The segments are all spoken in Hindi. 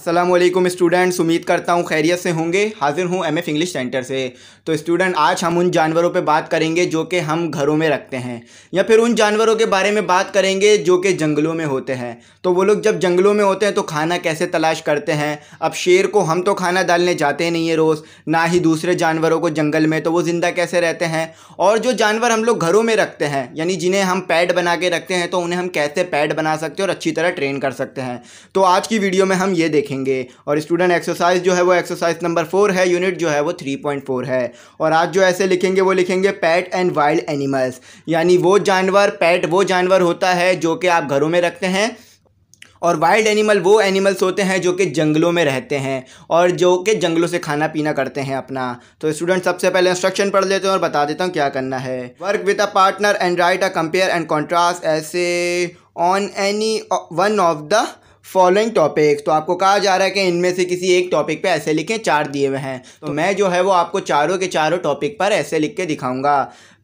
असलम स्टूडेंट्स उम्मीद करता हूँ खैरियत से होंगे हाजिर हूँ एम एफ इंग्लिश सेंटर से तो स्टूडेंट आज हम उन जानवरों पे बात करेंगे जो कि हम घरों में रखते हैं या फिर उन जानवरों के बारे में बात करेंगे जो कि जंगलों में होते हैं तो वो लोग जब जंगलों में होते हैं तो खाना कैसे तलाश करते हैं अब शेर को हम तो खाना डालने जाते नहीं हैं रोज़ ना ही दूसरे जानवरों को जंगल में तो वो ज़िंदा कैसे रहते हैं और जो जानवर हम लोग घरों में रखते हैं यानी जिन्हें हम पैड बना के रखते हैं तो उन्हें हम कैसे पैड बना सकते हैं और अच्छी तरह ट्रेन कर सकते हैं तो आज की वीडियो में हम ये देखें देखेंगे और स्टूडेंट एक्सरसाइज जो है वो एक्सरसाइज नंबर फोर है यूनिट जो है वो थ्री पॉइंट फोर है और आज जो ऐसे लिखेंगे वो लिखेंगे पैट एंड वाइल्ड एनिमल्स यानी वो जानवर पैट वो जानवर होता है जो कि आप घरों में रखते हैं और वाइल्ड एनिमल वो एनिमल्स होते हैं जो कि जंगलों में रहते हैं और जो कि जंगलों से खाना पीना करते हैं अपना तो स्टूडेंट सबसे पहले इंस्ट्रक्शन पढ़ लेते हैं और बता देता हूँ क्या करना है work with a partner and write a compare and contrast essay on any one of the following topics तो आपको कहा जा रहा है कि इनमें से किसी एक टॉपिक पे ऐसे लिखें चार दिए हुए हैं तो, तो मैं जो है वो आपको चारों के चारों टॉपिक पर ऐसे लिख के दिखाऊंगा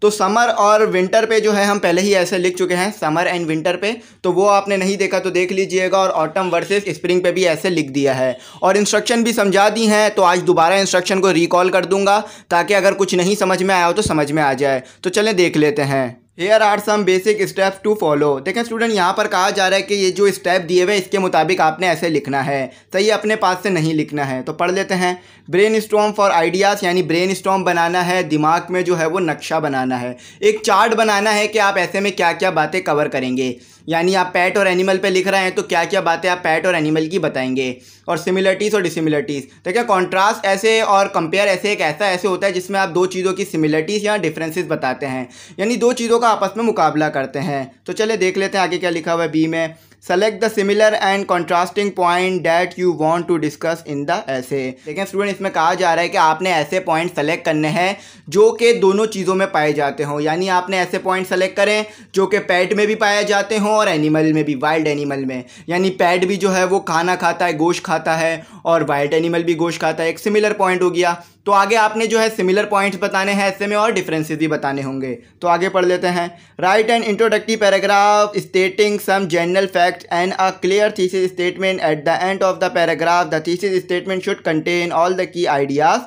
तो समर और विंटर पे जो है हम पहले ही ऐसे लिख चुके हैं समर एंड विंटर पे तो वो आपने नहीं देखा तो देख लीजिएगा और ऑटम वर्सेस स्प्रिंग पे भी ऐसे लिख दिया है और इंस्ट्रक्शन भी समझा दी हैं तो आज दोबारा इंस्ट्रक्शन को रिकॉल कर दूंगा ताकि अगर कुछ नहीं समझ में आया हो तो समझ में आ जाए तो चलें देख लेते हैं here are some basic steps to follow देखें स्टूडेंट यहाँ पर कहा जा रहा है कि ये जो स्टेप दिए हुए इसके मुताबिक आपने ऐसे लिखना है सही अपने पास से नहीं लिखना है तो पढ़ लेते हैं ब्रेन स्टॉम फॉर आइडियाज़ यानी ब्रेन स्टॉम बनाना है दिमाग में जो है वो नक्शा बनाना है एक चार्ट बनाना है कि आप ऐसे में क्या क्या बातें कवर करेंगे यानी आप पैट और एनिमल पे लिख रहे हैं तो क्या क्या बातें आप पैट और एनिमल की बताएंगे और सिमिलरिटीज़ और डिसिमिलरिटीज़ तो क्या कॉन्ट्रास्ट ऐसे और कंपेयर ऐसे एक ऐसा ऐसे होता है जिसमें आप दो चीज़ों की सिमिलरिटीज़ या डिफरेंसेस बताते हैं यानी दो चीज़ों का आपस में मुकाबला करते हैं तो चले देख लेते हैं आगे क्या लिखा हुआ है बी में select the similar and contrasting point that you want to discuss in the essay लेकिन स्टूडेंट इसमें कहा जा रहा है कि आपने ऐसे पॉइंट सेलेक्ट करने हैं जो कि दोनों चीज़ों में पाए जाते हों यानी आपने ऐसे पॉइंट सेलेक्ट करें जो कि पैट में भी पाए जाते हों और एनिमल में भी वाइल्ड एनिमल में यानी पैट भी जो है वो खाना खाता है गोश्त खाता है और वाइल्ड एनिमल भी गोश्त खाता है एक सिमिलर पॉइंट हो गया तो आगे आपने जो है सिमिलर पॉइंट्स बताने हैं ऐसे में और डिफरेंसेस भी बताने होंगे तो आगे पढ़ लेते हैं write and introductory paragraph stating some general fact and a clear thesis statement at the end of the paragraph the thesis statement should contain all the key ideas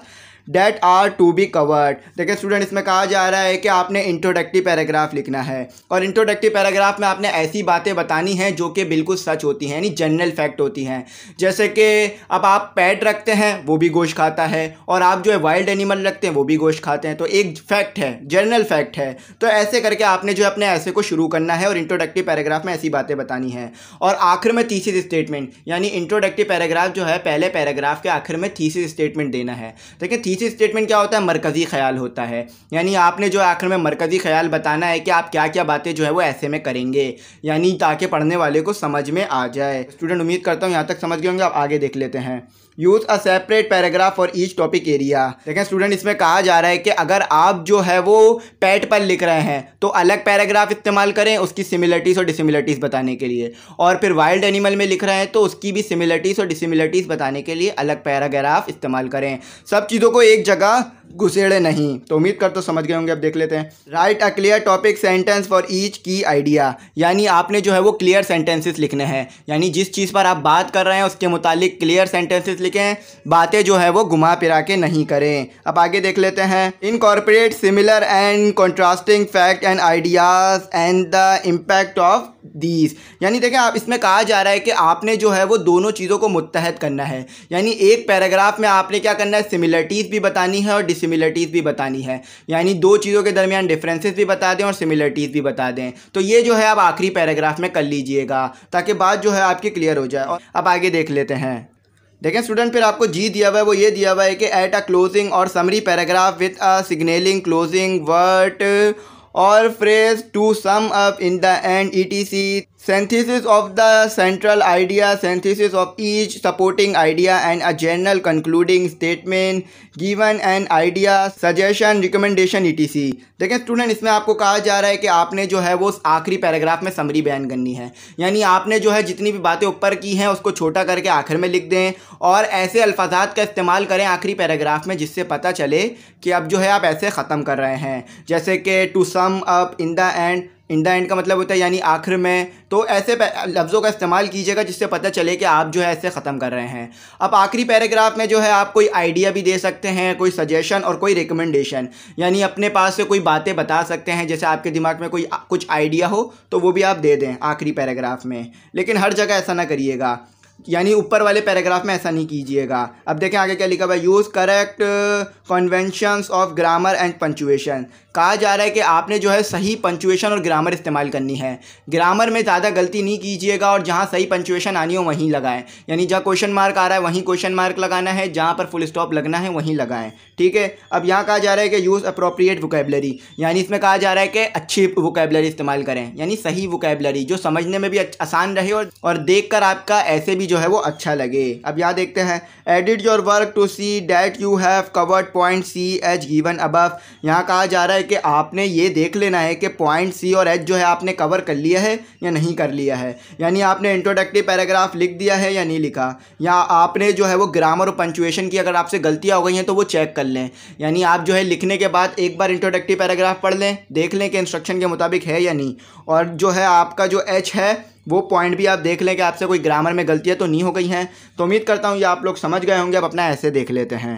that are to be covered देखिए स्टूडेंट इसमें कहा जा रहा है कि आपने इंट्रोडक्टिव पैराग्राफ लिखना है और इंट्रोडक्टिव पैराग्राफ में आपने ऐसी बातें बतानी हैं जो कि बिल्कुल सच होती हैं यानी जनरल फैक्ट होती हैं जैसे कि अब आप पैट रखते हैं वो भी गोश्त खाता है और आप जो है वाइल्ड एनिमल रखते हैं वो भी गोश्त खाते हैं तो एक फैक्ट है जनरल फैक्ट है तो ऐसे करके आपने जो है अपने ऐसे को शुरू करना है और इंट्रोडक्टिव पैराग्राफ में ऐसी बातें बतानी है और आखिर में थीसिस स्टेटमेंट यानी इंट्रोडक्टिव पैराग्राफ जो है पहले पैराग्राफ के आखिर में थीसिस स्टेटमेंट देना है देखिए तीसरी स्टेटमेंट क्या होता है मरकज़ी ख्याल होता है यानी आपने जो आखिर में मरकज़ी ख्याल बताना है कि आप क्या क्या बातें जो है वो ऐसे में करेंगे यानी ताकि पढ़ने वाले को समझ में आ जाए स्टूडेंट उम्मीद करता हूँ यहाँ तक समझ गए होंगे आप आगे देख लेते हैं use a separate paragraph for each topic area देखें स्टूडेंट इसमें कहा जा रहा है कि अगर आप जो है वो पैट पर लिख रहे हैं तो अलग पैराग्राफ इस्तेमाल करें उसकी सिमिलरिटीज़ और डिसिमिलरिटीज़ बताने के लिए और फिर वाइल्ड एनिमल में लिख रहे हैं तो उसकी भी सिमिलरिटीज़ और डिसिमिलरिटीज़ बताने के लिए अलग पैराग्राफ इस्तेमाल करें सब चीज़ों को एक जगह घुसेड़े नहीं तो उम्मीद कर तो समझ गए होंगे अब देख लेते हैं write a clear topic sentence for each key idea यानी आपने जो है वो क्लियर सेंटेंसेस लिखने हैं यानी जिस चीज़ पर आप बात कर रहे हैं उसके मुतालिक क्लियर सेंटेंसेस लिखें बातें जो है वो घुमा फिरा के नहीं करें अब आगे देख लेते हैं incorporate similar and contrasting fact and ideas and the impact of these यानी देखें आप इसमें कहा जा रहा है कि आपने जो है वो दोनों चीज़ों को मुतहद करना है यानी एक पैराग्राफ में आपने क्या करना है सिमिलरिटीज़ भी बतानी है और डिसिमिलरिटीज़ भी बतानी है यानी दो चीज़ों के दरमियान डिफ्रेंसेज भी बता दें और सिमिलरिटीज़ भी बता दें तो ये जो है आप आखिरी पैराग्राफ में कर लीजिएगा ताकि बात जो है आपकी क्लियर हो जाए और अब आगे देख लेते हैं देखें स्टूडेंट फिर आपको जी दिया हुआ है वो ये दिया हुआ है कि at a closing or summary paragraph with a signalling closing word or phrase to sum up in the end etc synthesis of the central idea synthesis of each supporting idea and a general concluding statement given an idea suggestion recommendation etc देखें स्टूडेंट इसमें आपको कहा जा रहा है कि आपने जो है वो आखिरी पैराग्राफ में समरी बयान करनी है यानी आपने जो है जितनी भी बातें ऊपर की हैं उसको छोटा करके आखिर में लिख दें और ऐसे अल्फाजात का इस्तेमाल करें आखिरी पैराग्राफ में जिससे पता चले कि अब जो है आप ऐसे ख़त्म कर रहे हैं जैसे कि to sum up in the end in the end का मतलब होता है यानी आखिर में तो ऐसे लफ्ज़ों का इस्तेमाल कीजिएगा जिससे पता चले कि आप जो है ऐसे ख़त्म कर रहे हैं अब आखिरी पैराग्राफ में जो है आप कोई आइडिया भी दे सकते हैं कोई सजेशन और कोई रिकमेंडेशन यानी अपने पास से कोई बातें बता सकते हैं जैसे आपके दिमाग में कोई कुछ आइडिया हो तो वो भी आप दे दें आखिरी पैराग्राफ में लेकिन हर जगह ऐसा ना करिएगा यानी ऊपर वाले पैराग्राफ में ऐसा नहीं कीजिएगा अब देखें आगे क्या लिखा हुआ है use correct conventions of grammar and punctuation कहा जा रहा है कि आपने जो है सही पंचुएशन और ग्रामर इस्तेमाल करनी है ग्रामर में ज़्यादा गलती नहीं कीजिएगा और जहाँ सही पंचुएशन आनी हो वहीं लगाएं यानी जहाँ क्वेश्चन मार्क आ रहा है वहीं क्वेश्चन मार्क लगाना है जहाँ पर फुल स्टॉप लगना है वहीं लगाएं ठीक है अब यहाँ कहा जा रहा है कि यूज़ अप्रोप्रिएट वोकेबलरी यानी इसमें कहा जा रहा है कि अच्छी वोकेबलरी इस्तेमाल करें यानी सही वोकेबलरी जो समझने में भी आसान रहे और, और देख कर आपका ऐसे भी जो है वो अच्छा लगे अब यहाँ देखते हैं edit your work to see that you have covered point C H given above यहाँ कहा जा रहा है है कि आपने ये देख लेना है कि पॉइंट सी और एच जो है आपने कवर कर लिया है या नहीं कर लिया है यानी आपने इंट्रोडक्टिव पैराग्राफ लिख दिया है या नहीं लिखा या आपने जो है वो ग्रामर और पंचुएशन की अगर आपसे गलतियाँ हो गई हैं तो वो चेक कर लें यानी आप जो है लिखने के बाद एक बार इंट्रोडक्टिव पैराग्राफ पढ़ लें देख लें कि इंस्ट्रक्शन के मुताबिक है या नहीं और जो है आपका जो एच है वो पॉइंट भी आप देख लें कि आपसे कोई ग्रामर में गलतियाँ तो नहीं हो गई हैं तो उम्मीद करता हूँ ये आप लोग समझ गए होंगे आप अपना ऐसे देख लेते हैं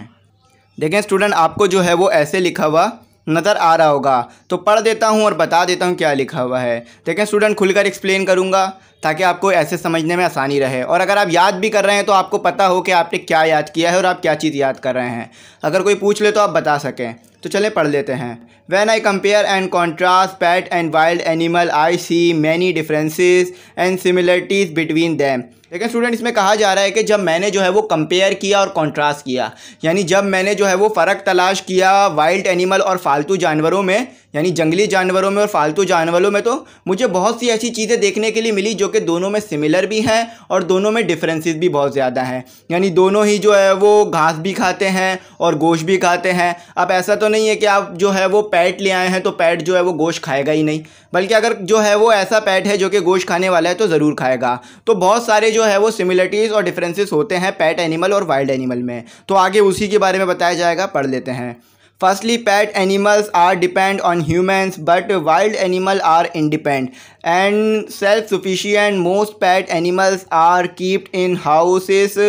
देखें स्टूडेंट आपको जो है वो ऐसे लिखा हुआ नज़र आ रहा होगा तो पढ़ देता हूँ और बता देता हूँ क्या लिखा हुआ है देखें स्टूडेंट खुलकर एक्सप्लेन करूँगा ताकि आपको ऐसे समझने में आसानी रहे और अगर आप याद भी कर रहे हैं तो आपको पता हो कि आपने क्या याद किया है और आप क्या चीज़ याद कर रहे हैं अगर कोई पूछ ले तो आप बता सकें तो चले पढ़ लेते हैं when I compare and contrast pet and wild animal I see many differences and similarities between them लेकिन स्टूडेंट इसमें कहा जा रहा है कि जब मैंने जो है वो कंपेयर किया और कॉन्ट्रास्ट किया यानी जब मैंने जो है वो फ़र्क तलाश किया वाइल्ड एनिमल और फालतू जानवरों में यानी जंगली जानवरों में और फालतू जानवरों में तो मुझे बहुत सी ऐसी चीज़ें देखने के लिए मिली जो जो कि दोनों में सिमिलर भी हैं और दोनों में डिफरेंसेस भी बहुत ज़्यादा हैं यानी दोनों ही जो है वो घास भी खाते हैं और गोश्त भी खाते हैं अब ऐसा तो नहीं है कि आप जो है वो पैट ले आए हैं तो पैट जो है वो गोश्त खाएगा ही नहीं बल्कि अगर जो है वो ऐसा पैट है जो कि गोश्त खाने वाला है तो ज़रूर खाएगा तो बहुत सारे जो है वो सिमिलरिटीज़ और डिफरेंसेस होते हैं पैट एनिमल और वाइल्ड एनिमल में तो आगे उसी के बारे में बताया जाएगा पढ़ लेते हैं Firstly, pet animals are depend on humans, but wild animals are independent and self-sufficient. Most pet animals are kept in houses,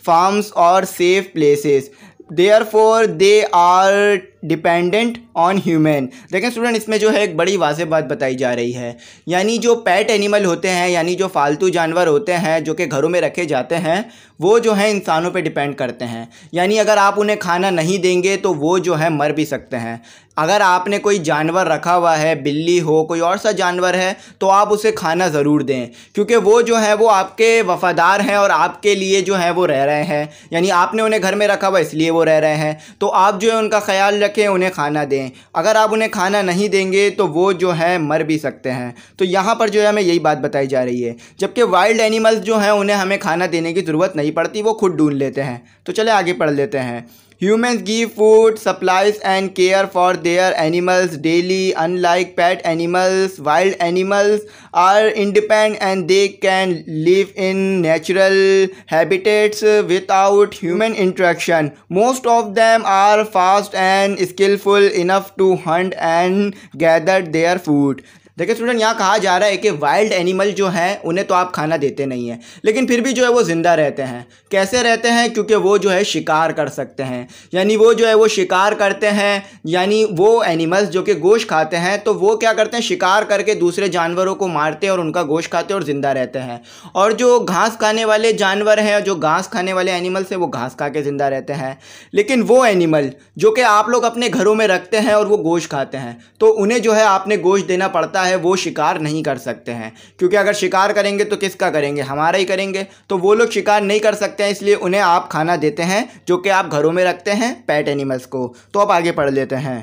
farms or safe places. Therefore, they are dependent on human देखें स्टूडेंट इसमें जो है एक बड़ी वाजे बात बताई जा रही है यानी जो पैट एनिमल होते हैं यानी जो फालतू जानवर होते हैं जो कि घरों में रखे जाते हैं वो जो है इंसानों पे डिपेंड करते हैं यानी अगर आप उन्हें खाना नहीं देंगे तो वो जो है मर भी सकते हैं अगर आपने कोई जानवर रखा हुआ है बिल्ली हो कोई और सा जानवर है तो आप उसे खाना ज़रूर दें क्योंकि वो जो है वो आपके वफ़ादार हैं और आपके लिए जो है वो रह रहे हैं यानी आपने उन्हें घर में रखा हुआ इसलिए वो रह रहे हैं तो आप जो है उनका ख्याल रखें उन्हें खाना दें अगर आप उन्हें खाना नहीं देंगे तो वो जो है मर भी सकते हैं तो यहाँ पर जो है हमें यही बात बताई जा रही है जबकि वाइल्ड एनिमल्स जो हैं उन्हें हमें खाना देने की ज़रूरत नहीं पड़ती वो खुद ढूंढ लेते हैं तो चले आगे पढ़ लेते हैं Humans give food, supplies and care for their animals daily. Unlike pet animals, wild animals are independent and they can live in natural habitats without human interaction. Most of them are fast and skillful enough to hunt and gather their food. देखिए स्टूडेंट यहाँ कहा जा रहा है कि वाइल्ड एनिमल जो हैं उन्हें तो आप खाना देते नहीं हैं लेकिन फिर भी जो है वो ज़िंदा रहते हैं कैसे रहते हैं क्योंकि वो जो है शिकार कर सकते हैं यानी वो जो है वो शिकार करते हैं यानी वो एनिमल्स जो कि गोश्त खाते हैं तो वो क्या करते हैं शिकार करके दूसरे जानवरों को मारते हैं और उनका गोश्त खाते और ज़िंदा रहते हैं और जो घास खाने वाले जानवर हैं जो घास खाने वाले एनिमल्स हैं वो घास खा के ज़िंदा रहते हैं लेकिन वो एनिमल जो कि आप लोग अपने घरों में रखते हैं और वो गोश्त खाते हैं तो उन्हें जो है आपने गोश्त देना पड़ता होता है वो शिकार नहीं कर सकते हैं क्योंकि अगर शिकार करेंगे तो किसका करेंगे हमारा ही करेंगे तो वो लोग शिकार नहीं कर सकते हैं इसलिए उन्हें आप खाना देते हैं जो कि आप घरों में रखते हैं पैट एनिमल्स को तो आप आगे पढ़ लेते हैं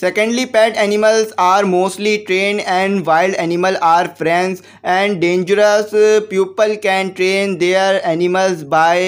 secondly pet animals are mostly train and wild animal are friends and dangerous people can train their animals by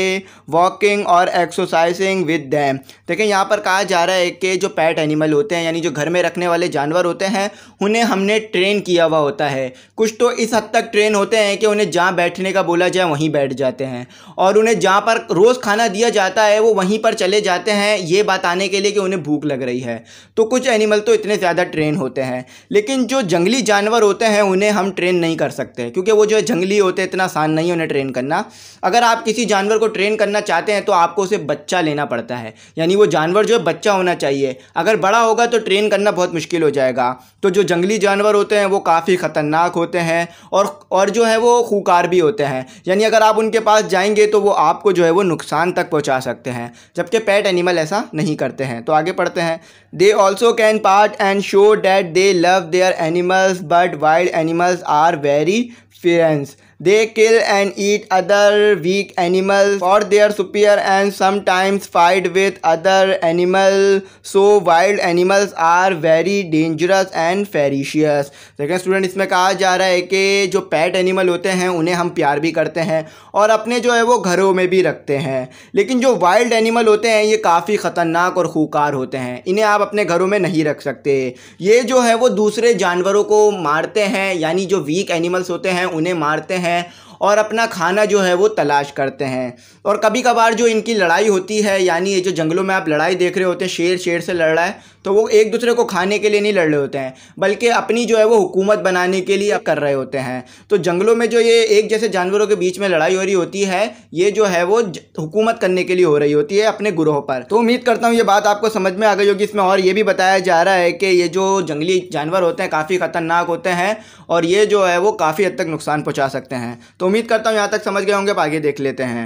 walking और एक्सरसाइजिंग विद डैम देखें यहाँ पर कहा जा रहा है कि जो पैट एनिमल होते हैं यानी जो घर में रखने वाले जानवर होते हैं उन्हें हमने ट्रेन किया हुआ होता है कुछ तो इस हद तक ट्रेन होते हैं कि उन्हें जहाँ बैठने का बोला जाए वहीं बैठ जाते हैं और उन्हें जहाँ पर रोज़ खाना दिया जाता है वो वहीं पर चले जाते हैं ये बात आने के लिए कि उन्हें भूख लग रही है तो कुछ एनिमल तो इतने ज़्यादा ट्रेन होते हैं लेकिन जो जंगली जानवर होते हैं उन्हें हम ट्रेन नहीं कर सकते क्योंकि वो जो है जंगली होते हैं इतना आसान नहीं उन्हें ट्रेन करना अगर आप किसी जानवर को ट्रेन करना चाहते हैं तो आपको उसे बच्चा लेना पड़ता है यानी वो जानवर जो है बच्चा होना चाहिए अगर बड़ा होगा तो ट्रेन करना बहुत मुश्किल हो जाएगा तो जो जंगली जानवर होते हैं वो काफ़ी ख़तरनाक होते हैं और और जो है वो खूकार भी होते हैं यानी अगर आप उनके पास जाएंगे तो वो आपको जो है वो नुकसान तक पहुँचा सकते हैं जबकि पेट एनिमल ऐसा नहीं करते हैं तो आगे पढ़ते हैं they also can part and show that they love their animals but wild animals are very fierce kill and eat other weak weak और they are superior and sometimes fight with other animal so wild animals are very dangerous and ferocious second student इसमें कहा जा रहा है कि जो पैट एनिमल होते हैं उन्हें हम प्यार भी करते हैं और अपने जो है वो घरों में भी रखते हैं लेकिन जो वाइल्ड एनिमल होते हैं ये काफ़ी ख़तरनाक और खूकार होते हैं इन्हें आप अपने घरों में नहीं रख सकते ये जो है वो दूसरे जानवरों को मारते हैं यानी जो वीक एनिमल्स होते हैं उन्हें मारते हैं Yeah. और अपना खाना जो है वो तलाश करते हैं और कभी कभार जो इनकी लड़ाई होती है यानी ये जो जंगलों में आप लड़ाई देख रहे होते हैं शेर शेर से लड़ रहा है तो वो एक दूसरे को खाने के लिए नहीं लड़ रहे होते हैं बल्कि अपनी जो है वो हुकूमत बनाने के लिए कर रहे होते हैं तो जंगलों में जो ये एक जैसे जानवरों के बीच में लड़ाई हो रही होती है ये जो है वो हुकूमत करने के लिए हो रही होती है अपने ग्रोह पर तो उम्मीद करता हूँ ये बात आपको समझ में आ गई होगी इसमें और ये भी बताया जा रहा है कि ये जो जंगली जानवर होते हैं काफ़ी ख़तरनाक होते हैं और ये जो है वो काफ़ी हद तक नुकसान पहुँचा सकते हैं तो उम्मीद करता हूँ यहाँ तक समझ गए होंगे आगे देख लेते हैं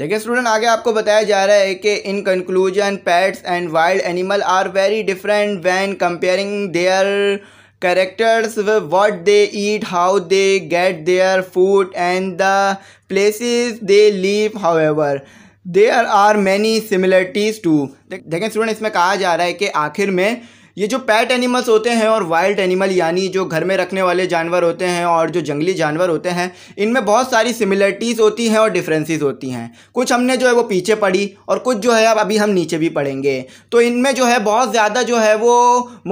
देखिए स्टूडेंट आगे आपको बताया जा रहा है कि in conclusion pets and wild animal are very different when comparing their characters what they eat how they get their food and the places live live however there are many similarities to देखें स्टूडेंट इसमें कहा जा रहा है कि आखिर में ये जो पैट एनिमल्स होते हैं और वाइल्ड एनिमल यानी जो घर में रखने वाले जानवर होते हैं और जो जंगली जानवर होते हैं इनमें बहुत सारी सिमिलरिटीज़ होती हैं और डिफरेंसेस होती हैं कुछ हमने जो है वो पीछे पढ़ी और कुछ जो है अब अभी हम नीचे भी पढ़ेंगे तो इनमें जो है बहुत ज़्यादा जो है वो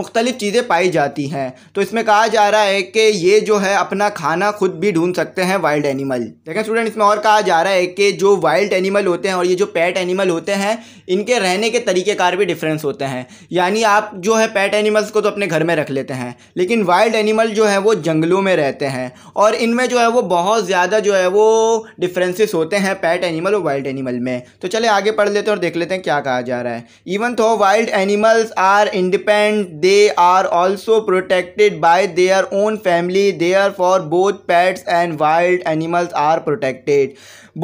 मुख्तलिफ़ चीज़ें पाई जाती हैं तो इसमें कहा जा रहा है कि ये जो है अपना खाना खुद भी ढूंढ सकते हैं वाइल्ड एनिमल देखें स्टूडेंट इसमें और कहा जा रहा है कि जो वाइल्ड एनिमल होते हैं और ये जो पैट एनिमल होते हैं इनके रहने के तरीक़ेकार भी डिफरेंस होते हैं यानी आप जो है पैट एनिमल्स को तो अपने घर में रख लेते हैं लेकिन वाइल्ड एनिमल जो है वो जंगलों में रहते हैं और इनमें जो है वो बहुत ज़्यादा जो है वो डिफ्रेंसेस होते हैं पैट एनिमल और वाइल्ड एनिमल में तो चले आगे पढ़ लेते हैं और देख लेते हैं क्या कहा जा रहा है even though wild animals are independent they are also protected by their own family therefore both pets and wild animals are protected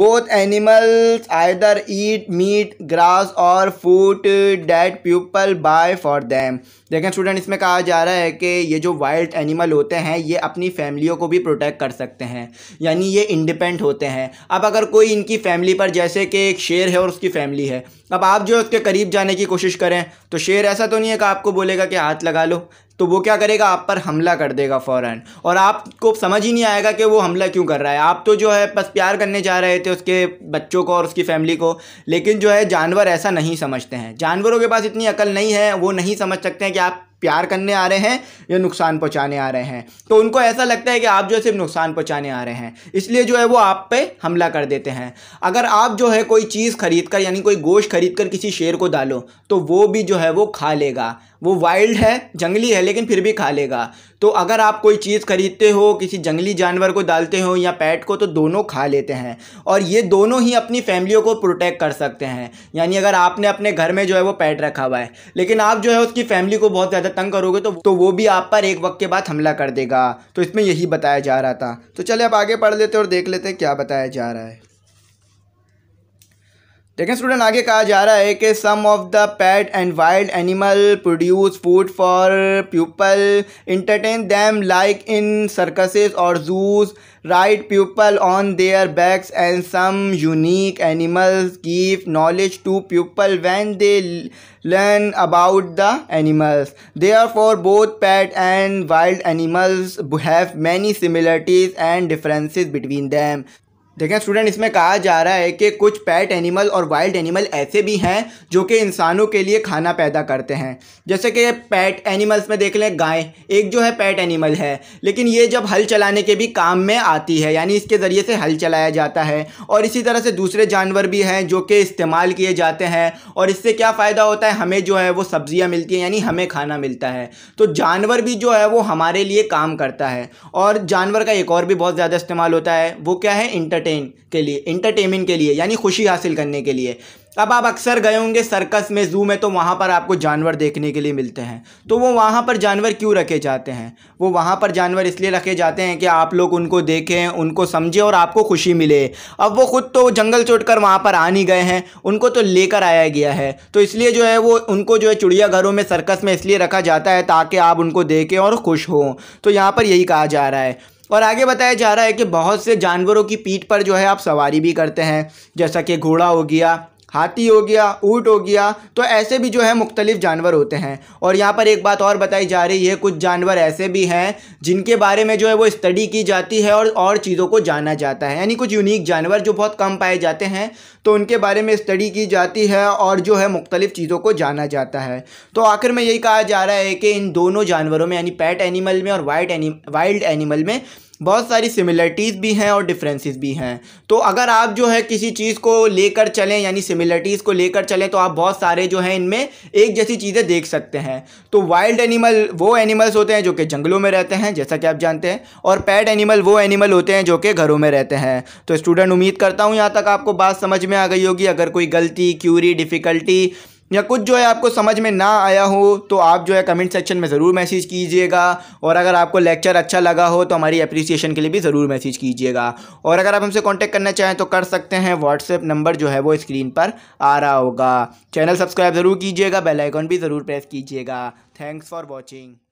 both animals either eat meat grass or food that people buy for them देखें स्टूडेंट इसमें कहा जा रहा है कि ये जो वाइल्ड एनिमल होते हैं ये अपनी फैमिलियों को भी प्रोटेक्ट कर सकते हैं यानी ये इंडिपेंड होते हैं अब अगर कोई इनकी फैमिली पर जैसे कि एक शेर है और उसकी फैमिली है अब आप जो उसके करीब जाने की कोशिश करें तो शेर ऐसा तो नहीं है कि आपको बोलेगा कि हाथ लगा लो तो वो क्या करेगा आप पर हमला कर देगा फ़ौरन और आपको समझ ही नहीं आएगा कि वो हमला क्यों कर रहा है आप तो जो है बस प्यार करने जा रहे थे उसके बच्चों को और उसकी फैमिली को लेकिन जो है जानवर ऐसा नहीं समझते हैं जानवरों के पास इतनी अकल नहीं है वो नहीं समझ सकते हैं कि आप प्यार करने आ रहे हैं या नुकसान पहुंचाने आ रहे हैं तो उनको ऐसा लगता है कि आप जो है सिर्फ नुकसान पहुंचाने आ रहे हैं इसलिए जो है वो आप पे हमला कर देते हैं अगर आप जो है कोई चीज़ खरीद कर यानी कोई गोश्त खरीद कर किसी शेर को डालो तो वो भी जो है वो खा लेगा वो वाइल्ड है जंगली है लेकिन फिर भी खा लेगा तो अगर आप कोई चीज़ खरीदते हो किसी जंगली जानवर को डालते हो या पैट को तो दोनों खा लेते हैं और ये दोनों ही अपनी फैमिलियों को प्रोटेक्ट कर सकते हैं यानी अगर आपने अपने घर में जो है वो पैट रखा हुआ है लेकिन आप जो है उसकी फैमिली को बहुत ज़्यादा तंग करोगे तो तो वो भी आप पर एक वक्त के बाद हमला कर देगा तो इसमें यही बताया जा रहा था तो चले आप आगे पढ़ लेते और देख लेते हैं क्या बताया जा रहा है देखें स्टूडेंट आगे कहा जा रहा है कि some of the pet and wild animal produce food for people entertain them like in circuses or zoos ride people on their backs and some unique animals give knowledge to people when they learn about the animals. Therefore, both pet and wild animals have many similarities and differences between them. देखें स्टूडेंट इसमें कहा जा रहा है कि कुछ पैट एनिमल और वाइल्ड एनिमल ऐसे भी हैं जो कि इंसानों के लिए खाना पैदा करते हैं जैसे कि पैट एनिमल्स में देख लें गाय एक जो है पैट एनिमल है लेकिन ये जब हल चलाने के भी काम में आती है यानी इसके ज़रिए से हल चलाया जाता है और इसी तरह से दूसरे जानवर भी हैं जो कि इस्तेमाल किए जाते हैं और इससे क्या फ़ायदा होता है हमें जो है वो सब्ज़ियाँ मिलती हैं यानी हमें खाना मिलता है तो जानवर भी जो है वो हमारे लिए काम करता है और जानवर का एक और भी बहुत ज़्यादा इस्तेमाल होता है वो क्या है इंटर एंटरटेन के लिए इंटरटेनमेंट के लिए यानी खुशी हासिल करने के लिए अब आप अक्सर गए होंगे सर्कस में जू में तो वहाँ पर आपको जानवर देखने के लिए मिलते हैं तो वो वहाँ पर जानवर क्यों रखे जाते हैं वो वहाँ पर जानवर इसलिए रखे जाते हैं कि आप लोग उनको देखें उनको समझें और आपको खुशी मिले अब वो खुद तो जंगल चोट कर वहाँ पर आ नहीं गए हैं उनको तो लेकर आया गया है तो इसलिए जो है वो उनको जो है चिड़ियाघरों में सर्कस में इसलिए रखा जाता है ताकि आप उनको देखें और खुश हों तो यहाँ पर यही कहा जा रहा है और आगे बताया जा रहा है कि बहुत से जानवरों की पीठ पर जो है आप सवारी भी करते हैं जैसा कि घोड़ा हो गया हाथी हो गया ऊँट हो गया तो ऐसे भी जो है मुख्तलिफ़ जानवर होते हैं और यहाँ पर एक बात और बताई जा रही है कुछ जानवर ऐसे भी हैं जिनके बारे में जो है वो स्टडी की जाती है और और चीज़ों को जाना जाता है यानी कुछ यूनिक जानवर जो बहुत कम पाए जाते हैं तो उनके बारे में स्टडी की जाती है और जो है मुख्तलिफ़ चीज़ों को जाना जाता है तो आखिर में यही कहा जा रहा है कि इन दोनों जानवरों में यानी पैट एनिमल में और वाइट एनि वाइल्ड एनिमल में बहुत सारी सिमिलरिटीज़ भी हैं और डिफरेंसेस भी हैं तो अगर आप जो है किसी चीज़ को लेकर चलें यानी सिमिलरिटीज़ को लेकर चलें तो आप बहुत सारे जो हैं इनमें एक जैसी चीज़ें देख सकते हैं तो वाइल्ड एनिमल वो एनिमल्स होते हैं जो कि जंगलों में रहते हैं जैसा कि आप जानते हैं और पैड एनिमल वो एनिमल होते हैं जो कि घरों में रहते हैं तो स्टूडेंट उम्मीद करता हूँ यहाँ तक आपको बात समझ में आ गई होगी अगर कोई गलती क्यूरी डिफ़िकल्टी या कुछ जो है आपको समझ में ना आया हो तो आप जो है कमेंट सेक्शन में ज़रूर मैसेज कीजिएगा और अगर आपको लेक्चर अच्छा लगा हो तो हमारी अप्रिसिएशन के लिए भी ज़रूर मैसेज कीजिएगा और अगर आप हमसे कॉन्टैक्ट करना चाहें तो कर सकते हैं व्हाट्सएप नंबर जो है वो स्क्रीन पर आ रहा होगा चैनल सब्सक्राइब ज़रूर कीजिएगा बेलाइकॉन भी ज़रूर प्रेस कीजिएगा थैंक्स फॉर वॉचिंग